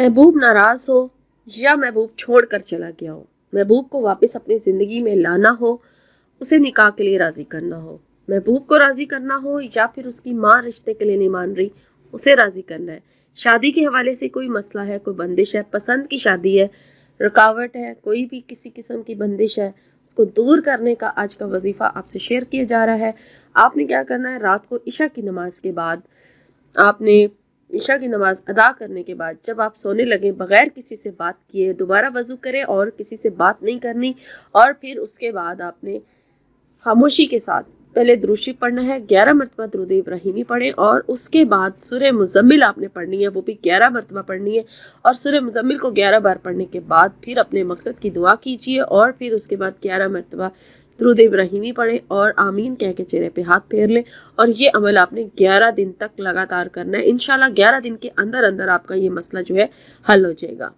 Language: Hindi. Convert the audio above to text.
महबूब नाराज़ हो या महबूब छोड़ कर चला गया हो महबूब को वापस अपनी ज़िंदगी में लाना हो उसे निकाह के लिए राज़ी करना हो महबूब को राज़ी करना हो या फिर उसकी माँ रिश्ते के लिए नहीं मान रही उसे राज़ी करना है शादी के हवाले से कोई मसला है कोई बंदिश है पसंद की शादी है रुकावट है कोई भी किसी किस्म की बंदिश है उसको दूर करने का आज का वजीफ़ा आपसे शेयर किया जा रहा है आपने क्या करना है रात को इशा की नमाज के बाद आपने ईशा की नमाज अदा करने के बाद जब आप सोने लगें बगैर किसी से बात किए दोबारा वजू करें और किसी से बात नहीं करनी और फिर उसके बाद आपने खामोशी के साथ पहले द्रुशी पढ़ना है ग्यारह मरतबा द्रुद इब्राहिमी पढ़ें और उसके बाद सुर मुजम्मिल आपने पढ़नी है वो भी ग्यारह मरतबा पढ़नी है और सुर मुजम्मिल को ग्यारह बार पढ़ने के बाद फिर अपने मकसद की दुआ कीजिए और फिर उसके बाद ग्यारह मरतबा दरुद इब्राहिमी पढ़े और आमीन कह के चेहरे पे हाथ फेर ले और ये अमल आपने 11 दिन तक लगातार करना है इनशाला 11 दिन के अंदर अंदर आपका ये मसला जो है हल हो जाएगा